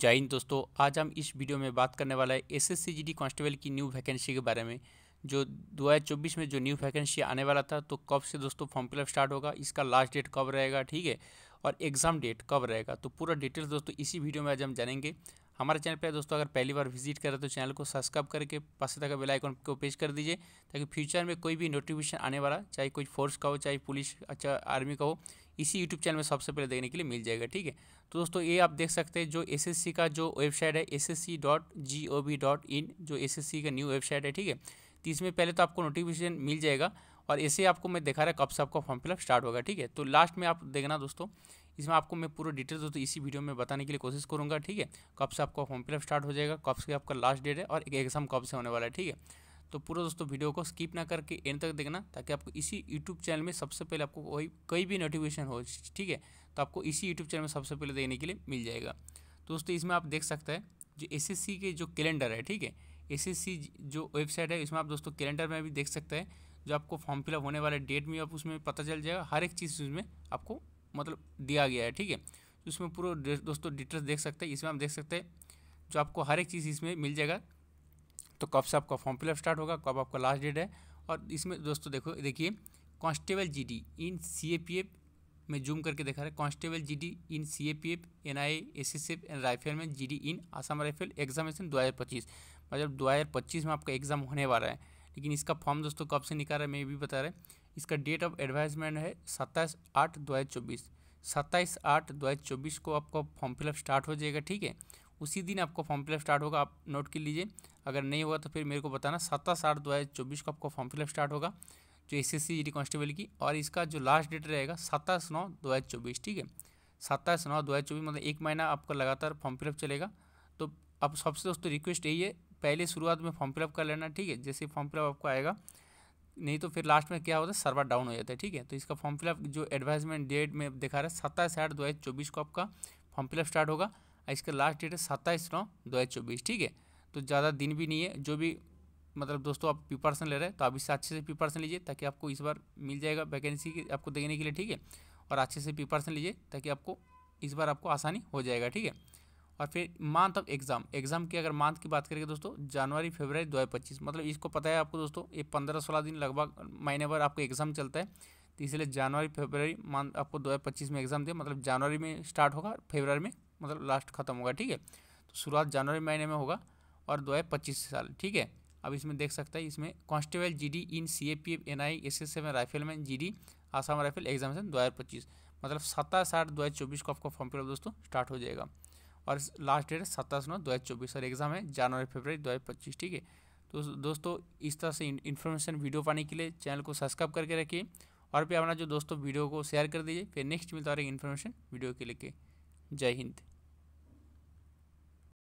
जय हिंद दोस्तों आज हम इस वीडियो में बात करने वाला है एस एस कांस्टेबल की न्यू वैकेंसी के बारे में जो चौबीस में जो न्यू वैकेंसी आने वाला था तो कब से दोस्तों फॉर्म फिलअप स्टार्ट होगा इसका लास्ट डेट कब रहेगा ठीक है और एग्ज़ाम डेट कब रहेगा तो पूरा डिटेल्स दोस्तों इसी वीडियो में आज हम जानेंगे हमारे चैनल पर दोस्तों अगर पहली बार विजिट करें तो चैनल को सब्सक्राइब करके पास तक बेल आइकन को पेश कर दीजिए ताकि फ्यूचर में कोई भी नोटिफिकेशन आने वाला चाहे कोई फोर्स का हो चाहे पुलिस अच्छा आर्मी का हो इसी यूट्यूब चैनल में सबसे पहले देखने के लिए मिल जाएगा ठीक है तो दोस्तों ये आप देख सकते हैं जो सी का जो वेबसाइट है इन जो सी का न्यू वेबसाइट है ठीक है तो इसमें पहले तो आपको नोटिफिकेशन मिल जाएगा और ऐसे आपको मैं दिखा रहा कब से आपका फॉर्म फिलअप स्टार्ट होगा ठीक है तो लास्ट में आप देखना दोस्तों इसमें आपको मैं पूरा डिटेल दोस्तों इसी वीडियो में बताने के लिए कोशिश करूँगा ठीक है कब से आपका फॉर्म फिलअप स्टार्ट हो जाएगा कब से आपका लास्ट डेट है और एक एग्जाम कब से होने वाला है ठीक है तो पूरा दोस्तों वीडियो को स्किप ना करके एंड तक देखना ताकि आपको इसी यूट्यूब चैनल में सबसे पहले आपको कोई कोई भी नोटिफिकेशन हो ठीक है तो आपको इसी यूट्यूब चैनल में सबसे पहले देखने के लिए मिल जाएगा तो दोस्तों इसमें आप देख सकते हैं जो एस के जो कैलेंडर है ठीक है एस जो वेबसाइट है इसमें आप दोस्तों कैलेंडर में भी देख सकते हैं जो आपको फॉर्म फिलअप होने वाले डेट में आप उसमें पता चल जाएगा हर एक चीज़ उसमें आपको मतलब दिया गया है ठीक है तो उसमें पूरा दोस्तों डिटेल्स देख सकते हैं इसमें आप देख सकते हैं जो आपको हर एक चीज़ इसमें मिल जाएगा तो कब से आपका फॉर्म फिलअप स्टार्ट होगा कब आपका लास्ट डेट है और इसमें दोस्तों देखो देखिए कांस्टेबल जीडी इन सीएपीएफ में जूम करके देखा रहा है constable GD in CAPF S SSF and rifle में GD in Assam rifle examination दो पच्चीस मतलब पच्चीस में आपका एग्जाम होने वाला है लेकिन इसका फॉर्म दोस्तों कब से निकाल रहे है मैं भी बता रहा है इसका डेट ऑफ एडवाइजमेंट है सत्ताईस आठ दो हज़ार चौबीस सत्ताईस आठ दो हज़ार चौबीस को आपका फॉर्म फिलअप स्टार्ट हो जाएगा ठीक है उसी दिन आपको फॉर्म फिलअप स्टार्ट होगा आप नोट कर लीजिए अगर नहीं होगा तो फिर मेरे को बताना सत्ताईस आठ दो हज़ार चौबीस को आपको फॉर्म फिलअप स्टार्ट होगा जो एस एस सी कांस्टेबल की और इसका जो लास्ट डेट रहेगा सत्ताईस नौ दो हज़ार चौबीस ठीक है सत्ताईस नौ दो हज़ार चौबीस मतलब एक महीना आपका लगातार फॉर्म फिलअप चलेगा तो आप सबसे दोस्तों रिक्वेस्ट यही है पहले शुरुआत में फॉर्म फिलअप कर लेना ठीक है जैसे फॉर्म फिलअप आपको आएगा नहीं तो फिर लास्ट में क्या होता है सर्वर डाउन हो जाता है ठीक है तो इसका फॉर्म फिलअप जो एडवाइजमेंट डेट में दिखा रहा है सत्ताईस आठ दो हज़ार चौबीस को आपका फॉर्म फिलअप स्टार्ट होगा इसका लास्ट डेट है सत्ताईस नौ दो हज़ार चौबीस ठीक है तो ज़्यादा दिन भी नहीं है जो भी मतलब दोस्तों आप प्रिपरेशन ले रहे हैं तो आप इससे अच्छे से प्रिपरेशन लीजिए ताकि आपको इस बार मिल जाएगा वैकेंसी आपको देने के लिए ठीक है और अच्छे से प्रिपरेशन लीजिए ताकि आपको इस बार आपको आसानी हो जाएगा ठीक है और फिर मंथ ऑफ एग्जाम एग्जाम की अगर मंथ की बात करेंगे दोस्तों जनवरी फरवरी दो हज़ार पच्चीस मतलब इसको पता है आपको दोस्तों ये पंद्रह सोलह दिन लगभग महीने भर आपको एग्जाम चलता है तो इसलिए जनवरी फरवरी मंथ आपको दो हज़ार पच्चीस में एग्जाम दिया मतलब जनवरी में स्टार्ट होगा फेबर में मतलब लास्ट खत्म होगा ठीक है तो शुरुआत जनवरी महीने में होगा और दो हज़ार पच्चीस साल ठीक है अब इसमें देख सकते हैं इसमें constable G in C A P F N I S S seven man G D Assam rifle examination दो हज़ार पच्चीस मतलब सत्ताईस आठ दो हज़ार चौबीस को आपको फॉर्म फिलअप दोस्तों स्टार्ट हो जाएगा और लास्ट डेट सत्ताईस नौ दो हज़ार चौबीस और एग्ज़ाम है जनवरी फरवरी दो हज़ार पच्चीस ठीक है तो दोस्तों इस तरह से इन्फॉर्मेशन वीडियो पाने के लिए चैनल को सब्सक्राइब करके रखिए और फिर अपना जो दोस्तों वीडियो को शेयर कर दीजिए फिर नेक्स्ट मिलता है इन्फॉर्मेशन वीडियो के लेके जय हिंद